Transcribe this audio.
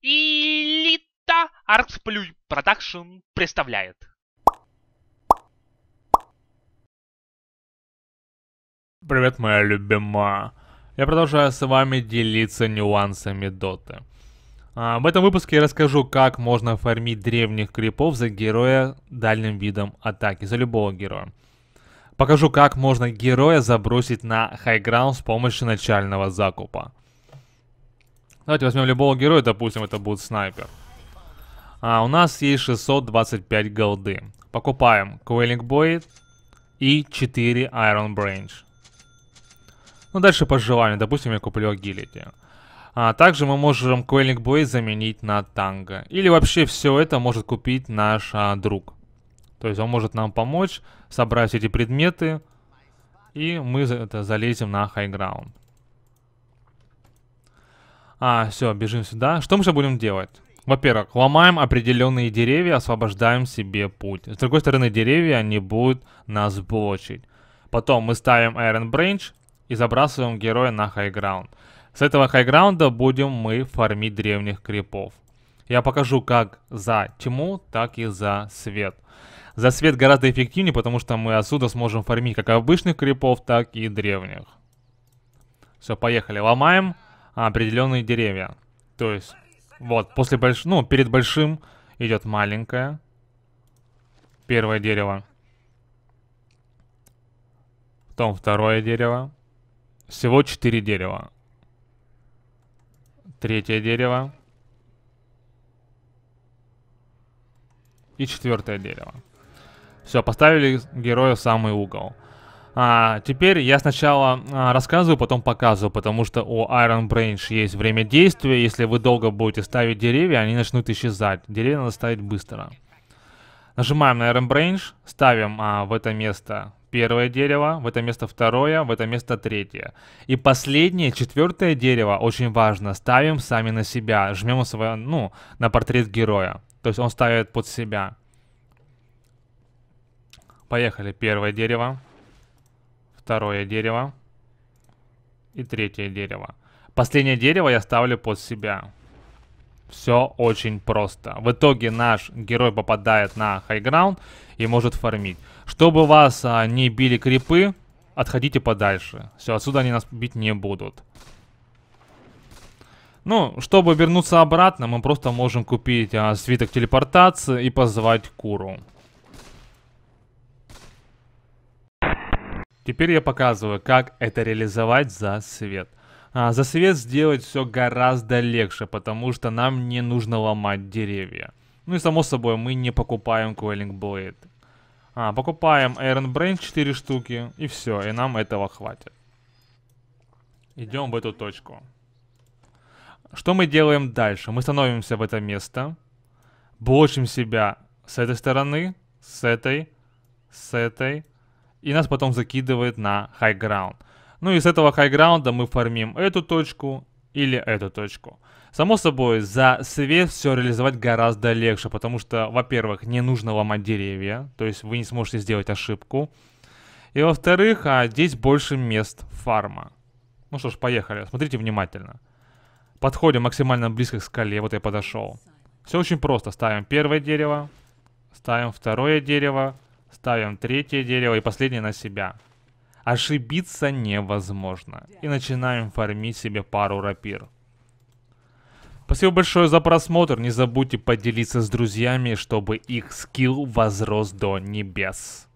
Элита Артсплюй Продакшн представляет. Привет, моя любимая. Я продолжаю с вами делиться нюансами доты. А, в этом выпуске я расскажу, как можно фармить древних крипов за героя дальним видом атаки, за любого героя. Покажу, как можно героя забросить на хайграунд с помощью начального закупа. Давайте возьмем любого героя, допустим, это будет снайпер. А, у нас есть 625 голды. Покупаем Quailing Blade и 4 Iron Branch. Ну, дальше по желанию. Допустим, я куплю Agility. А также мы можем Quailing Blade заменить на танго. Или вообще все это может купить наш а, друг. То есть он может нам помочь собрать эти предметы. И мы это залезем на хайграунд. А, все, бежим сюда. Что мы сейчас будем делать? Во-первых, ломаем определенные деревья, освобождаем себе путь. С другой стороны, деревья, они будут нас блочить. Потом мы ставим Iron Branch и забрасываем героя на хайграунд. С этого хайграунда будем мы фармить древних крипов. Я покажу как за тьму, так и за свет. За свет гораздо эффективнее, потому что мы отсюда сможем фармить как обычных крипов, так и древних. Все, поехали, ломаем. Ломаем. А, определенные деревья. То есть, вот, после больш... ну, перед большим идет маленькое. Первое дерево. Потом второе дерево. Всего четыре дерева. Третье дерево. И четвертое дерево. Все, поставили героя в самый угол. А, теперь я сначала а, рассказываю, потом показываю, потому что у Iron Branch есть время действия. Если вы долго будете ставить деревья, они начнут исчезать. Деревья надо ставить быстро. Нажимаем на Iron Branch, ставим а, в это место первое дерево, в это место второе, в это место третье. И последнее, четвертое дерево, очень важно, ставим сами на себя. Жмем свое, ну, на портрет героя. То есть он ставит под себя. Поехали, первое дерево. Второе дерево. И третье дерево. Последнее дерево я ставлю под себя. Все очень просто. В итоге наш герой попадает на хайграунд и может фармить. Чтобы вас а, не били крипы, отходите подальше. Все, отсюда они нас бить не будут. Ну, чтобы вернуться обратно, мы просто можем купить а, свиток телепортации и позвать Куру. Теперь я показываю, как это реализовать за свет. А, за свет сделать все гораздо легче, потому что нам не нужно ломать деревья. Ну и само собой, мы не покупаем Quelling Blade. А, покупаем Iron Brain 4 штуки, и все, и нам этого хватит. Идем в эту точку. Что мы делаем дальше? Мы становимся в это место, блочим себя с этой стороны, с этой, с этой, и нас потом закидывает на high ground. Ну и с этого high ground мы фармим эту точку или эту точку. Само собой, за свет все реализовать гораздо легче, потому что, во-первых, не нужно ломать деревья, то есть вы не сможете сделать ошибку. И во-вторых, а здесь больше мест фарма. Ну что ж, поехали, смотрите внимательно. Подходим максимально близко к скале, вот я подошел. Все очень просто, ставим первое дерево, ставим второе дерево, Ставим третье дерево и последнее на себя. Ошибиться невозможно. И начинаем фармить себе пару рапир. Спасибо большое за просмотр. Не забудьте поделиться с друзьями, чтобы их скилл возрос до небес.